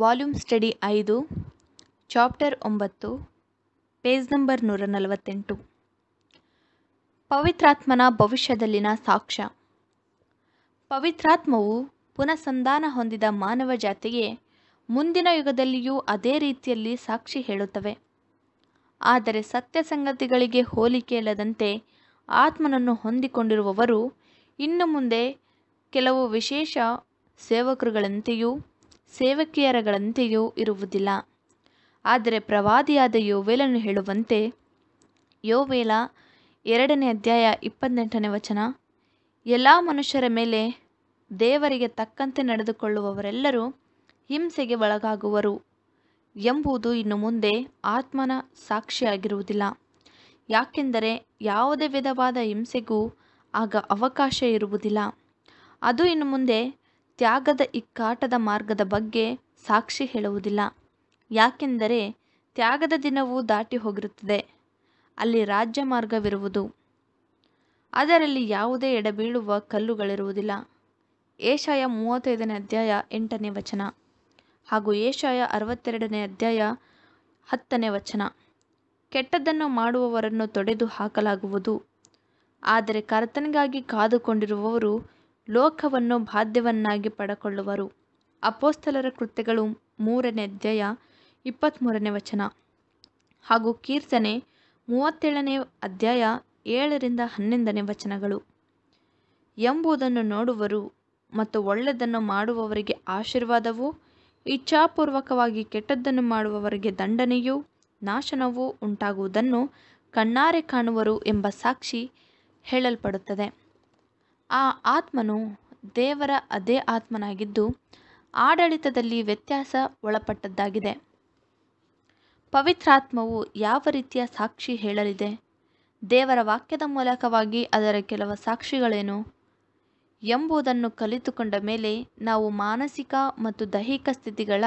volume study ಐದು chapter ಒಂಬತ್ತು page number ನೂರ ನಲವತ್ತೆಂಟು ಪವಿತ್ರಾತ್ಮನ ಭವಿಷ್ಯದಲ್ಲಿನ ಸಾಕ್ಷ್ಯ ಪವಿತ್ರಾತ್ಮವು ಪುನಸಂಧಾನ ಹೊಂದಿದ ಮಾನವ ಜಾತಿಗೆ ಮುಂದಿನ ಯುಗದಲ್ಲಿಯೂ ಅದೇ ರೀತಿಯಲ್ಲಿ ಸಾಕ್ಷಿ ಹೇಳುತ್ತವೆ ಆದರೆ ಸತ್ಯ ಸಂಗತಿಗಳಿಗೆ ಹೋಲಿಕೆ ಇಲ್ಲದಂತೆ ಆತ್ಮನನ್ನು ಹೊಂದಿಕೊಂಡಿರುವವರು ಇನ್ನು ಮುಂದೆ ಕೆಲವು ವಿಶೇಷ ಸೇವಕರುಗಳಂತೆಯೂ ಸೇವಕಿಯರಗಳಂತೆಯೂ ಇರುವುದಿಲ್ಲ ಆದರೆ ಪ್ರವಾದಿಯಾದ ಯೋವೇಲನು ಹೇಳುವಂತೆ ಯೋವೇಲ ಎರಡನೇ ಅಧ್ಯಾಯ ಇಪ್ಪತ್ತೆಂಟನೇ ವಚನ ಎಲ್ಲ ಮನುಷ್ಯರ ಮೇಲೆ ದೇವರಿಗೆ ತಕ್ಕಂತೆ ನಡೆದುಕೊಳ್ಳುವವರೆಲ್ಲರೂ ಹಿಂಸೆಗೆ ಒಳಗಾಗುವರು ಎಂಬುದು ಇನ್ನು ಮುಂದೆ ಆತ್ಮನ ಸಾಕ್ಷಿಯಾಗಿರುವುದಿಲ್ಲ ಯಾಕೆಂದರೆ ಯಾವುದೇ ವಿಧವಾದ ಹಿಂಸೆಗೂ ಆಗ ಅವಕಾಶ ಇರುವುದಿಲ್ಲ ಅದು ಇನ್ನು ಮುಂದೆ ತ್ಯಾಗದ ಇಕ್ಕಾಟದ ಮಾರ್ಗದ ಬಗ್ಗೆ ಸಾಕ್ಷಿ ಹೇಳುವುದಿಲ್ಲ ಯಾಕೆಂದರೆ ತ್ಯಾಗದ ದಿನವು ದಾಟಿ ಹೋಗಿರುತ್ತದೆ ಅಲ್ಲಿ ರಾಜ್ಯ ಮಾರ್ಗವಿರುವುದು ಅದರಲ್ಲಿ ಯಾವುದೇ ಎಡಬೀಳುವ ಕಲ್ಲುಗಳಿರುವುದಿಲ್ಲ ಏಷಾಯ ಮೂವತ್ತೈದನೇ ಅಧ್ಯಾಯ ಎಂಟನೇ ವಚನ ಹಾಗೂ ಏಷಾಯ ಅರವತ್ತೆರಡನೇ ಅಧ್ಯಾಯ ಹತ್ತನೇ ವಚನ ಕೆಟ್ಟದ್ದನ್ನು ಮಾಡುವವರನ್ನು ತೊಡೆದು ಹಾಕಲಾಗುವುದು ಆದರೆ ಕರ್ತನಿಗಾಗಿ ಕಾದುಕೊಂಡಿರುವವರು ಲೋಕವನ್ನು ಬಾಧ್ಯವನ್ನಾಗಿ ಪಡಕೊಳ್ಳುವರು ಅಪೋಸ್ತಲರ ಕೃತ್ಯಗಳು ಮೂರನೇ ಅಧ್ಯಾಯ ಇಪ್ಪತ್ತ್ಮೂರನೇ ವಚನ ಹಾಗೂ ಕೀರ್ತನೆ ಮೂವತ್ತೇಳನೇ ಅಧ್ಯಾಯ ಏಳರಿಂದ ಹನ್ನೊಂದನೇ ವಚನಗಳು ಎಂಬುದನ್ನು ನೋಡುವರು ಮತ್ತು ಒಳ್ಳೆಯದನ್ನು ಮಾಡುವವರಿಗೆ ಆಶೀರ್ವಾದವು ಇಚ್ಛಾಪೂರ್ವಕವಾಗಿ ಕೆಟ್ಟದ್ದನ್ನು ಮಾಡುವವರಿಗೆ ದಂಡನೆಯೂ ನಾಶನವೂ ಉಂಟಾಗುವುದನ್ನು ಕಣ್ಣಾರೆ ಕಾಣುವರು ಎಂಬ ಸಾಕ್ಷಿ ಹೇಳಲ್ಪಡುತ್ತದೆ ಆ ಆತ್ಮನು ದೇವರ ಅದೇ ಆತ್ಮನಾಗಿದ್ದು ಆಡಳಿತದಲ್ಲಿ ವ್ಯತ್ಯಾಸ ಒಳಪಟ್ಟದ್ದಾಗಿದೆ ಪವಿತ್ರಾತ್ಮವು ಯಾವ ರೀತಿಯ ಸಾಕ್ಷಿ ಹೇಳಲಿದೆ ದೇವರ ವಾಕ್ಯದ ಮೂಲಕವಾಗಿ ಅದರ ಕೆಲವು ಸಾಕ್ಷಿಗಳೇನು ಎಂಬುದನ್ನು ಕಲಿತುಕೊಂಡ ಮೇಲೆ ನಾವು ಮಾನಸಿಕ ಮತ್ತು ದೈಹಿಕ ಸ್ಥಿತಿಗಳ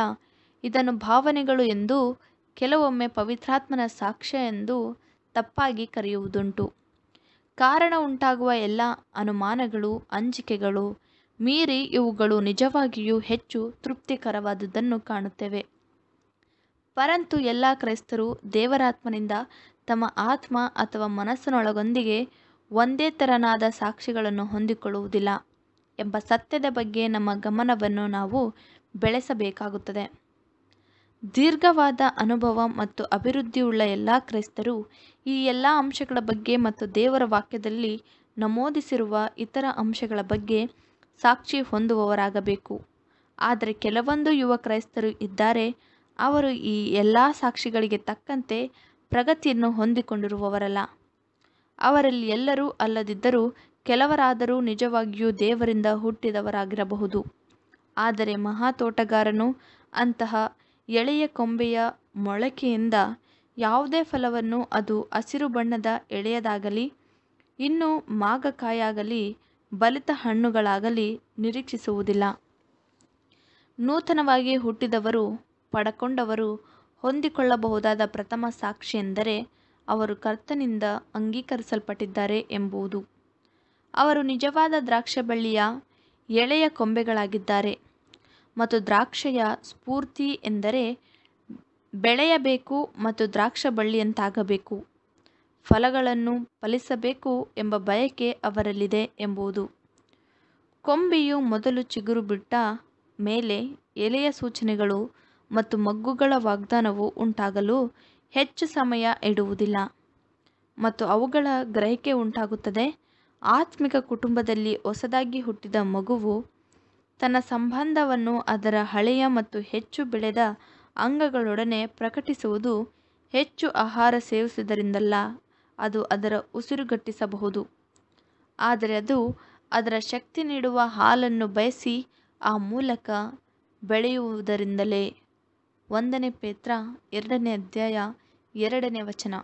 ಇದನ್ನು ಭಾವನೆಗಳು ಎಂದು ಕೆಲವೊಮ್ಮೆ ಪವಿತ್ರಾತ್ಮನ ಸಾಕ್ಷ್ಯ ಎಂದು ತಪ್ಪಾಗಿ ಕರೆಯುವುದುಂಟು ಕಾರಣ ಉಂಟಾಗುವ ಎಲ್ಲ ಅನುಮಾನಗಳು ಅಂಜಿಕೆಗಳು ಮೀರಿ ಇವುಗಳು ನಿಜವಾಗಿಯೂ ಹೆಚ್ಚು ತೃಪ್ತಿಕರವಾದುದನ್ನು ಕಾಣುತ್ತೇವೆ ಪರಂತು ಎಲ್ಲ ಕ್ರೈಸ್ತರು ದೇವರಾತ್ಮನಿಂದ ತಮ್ಮ ಆತ್ಮ ಅಥವಾ ಮನಸ್ಸಿನೊಳಗೊಂದಿಗೆ ಒಂದೇ ತೆರನಾದ ಸಾಕ್ಷಿಗಳನ್ನು ಹೊಂದಿಕೊಳ್ಳುವುದಿಲ್ಲ ಎಂಬ ಸತ್ಯದ ಬಗ್ಗೆ ನಮ್ಮ ಗಮನವನ್ನು ನಾವು ಬೆಳೆಸಬೇಕಾಗುತ್ತದೆ ದೀರ್ಘವಾದ ಅನುಭವ ಮತ್ತು ಅಭಿವೃದ್ಧಿಯುಳ್ಳ ಎಲ್ಲ ಕ್ರೈಸ್ತರು ಈ ಎಲ್ಲ ಅಂಶಗಳ ಬಗ್ಗೆ ಮತ್ತು ದೇವರ ವಾಕ್ಯದಲ್ಲಿ ನಮೂದಿಸಿರುವ ಇತರ ಅಂಶಗಳ ಬಗ್ಗೆ ಸಾಕ್ಷಿ ಹೊಂದುವವರಾಗಬೇಕು ಆದರೆ ಕೆಲವೊಂದು ಯುವ ಕ್ರೈಸ್ತರು ಇದ್ದಾರೆ ಅವರು ಈ ಎಲ್ಲ ಸಾಕ್ಷಿಗಳಿಗೆ ತಕ್ಕಂತೆ ಪ್ರಗತಿಯನ್ನು ಹೊಂದಿಕೊಂಡಿರುವವರಲ್ಲ ಅವರಲ್ಲಿ ಎಲ್ಲರೂ ಅಲ್ಲದಿದ್ದರೂ ಕೆಲವರಾದರೂ ನಿಜವಾಗಿಯೂ ದೇವರಿಂದ ಹುಟ್ಟಿದವರಾಗಿರಬಹುದು ಆದರೆ ಮಹಾತೋಟಗಾರನು ಅಂತಹ ಎಳೆಯ ಕೊಂಬೆಯ ಮೊಳಕೆಯಿಂದ ಯಾವುದೇ ಫಲವನ್ನು ಅದು ಹಸಿರು ಬಣ್ಣದ ಎಳೆಯದಾಗಲಿ ಇನ್ನು ಮಾಗಕಾಯಾಗಲಿ ಬಲಿತ ಹಣ್ಣುಗಳಾಗಲಿ ನಿರೀಕ್ಷಿಸುವುದಿಲ್ಲ ನೂತನವಾಗಿ ಹುಟ್ಟಿದವರು ಪಡಕೊಂಡವರು ಹೊಂದಿಕೊಳ್ಳಬಹುದಾದ ಪ್ರಥಮ ಸಾಕ್ಷಿಯೆಂದರೆ ಅವರು ಕರ್ತನಿಂದ ಅಂಗೀಕರಿಸಲ್ಪಟ್ಟಿದ್ದಾರೆ ಎಂಬುದು ಅವರು ನಿಜವಾದ ದ್ರಾಕ್ಷಬಳ್ಳಿಯ ಎಳೆಯ ಕೊಂಬೆಗಳಾಗಿದ್ದಾರೆ ಮತ್ತು ದ್ರಾಕ್ಷೆಯ ಸ್ಫೂರ್ತಿ ಎಂದರೆ ಬೆಳೆಯಬೇಕು ಮತ್ತು ದ್ರಾಕ್ಷ ಬಳ್ಳಿಯಂತಾಗಬೇಕು ಫಲಗಳನ್ನು ಫಲಿಸಬೇಕು ಎಂಬ ಬಯಕೆ ಅವರಲ್ಲಿದೆ ಎಂಬುದು ಕೊಂಬೆಯು ಮೊದಲು ಚಿಗುರು ಬಿಟ್ಟ ಮೇಲೆ ಎಲೆಯ ಸೂಚನೆಗಳು ಮತ್ತು ಮಗ್ಗುಗಳ ವಾಗ್ದಾನವು ಉಂಟಾಗಲು ಹೆಚ್ಚು ಸಮಯ ಇಡುವುದಿಲ್ಲ ಮತ್ತು ಅವುಗಳ ಗ್ರಹಿಕೆ ಉಂಟಾಗುತ್ತದೆ ಆತ್ಮಿಕ ಕುಟುಂಬದಲ್ಲಿ ಹೊಸದಾಗಿ ಹುಟ್ಟಿದ ಮಗುವು ತನ್ನ ಸಂಬಂಧವನ್ನು ಅದರ ಹಳೆಯ ಮತ್ತು ಹೆಚ್ಚು ಬೆಳೆದ ಅಂಗಗಳೊಡನೆ ಪ್ರಕಟಿಸುವುದು ಹೆಚ್ಚು ಆಹಾರ ಸೇವಿಸುವುದರಿಂದಲ್ಲ ಅದು ಅದರ ಉಸಿರುಗಟ್ಟಿಸಬಹುದು ಆದರೆ ಅದು ಅದರ ಶಕ್ತಿ ನೀಡುವ ಹಾಲನ್ನು ಬಯಸಿ ಆ ಮೂಲಕ ಬೆಳೆಯುವುದರಿಂದಲೇ ಒಂದನೇ ಪೇತ್ರ ಎರಡನೇ ಅಧ್ಯಾಯ ಎರಡನೇ ವಚನ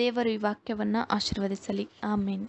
ದೇವರು ಈ ವಾಕ್ಯವನ್ನು ಆಶೀರ್ವದಿಸಲಿ ಆಮೇನ್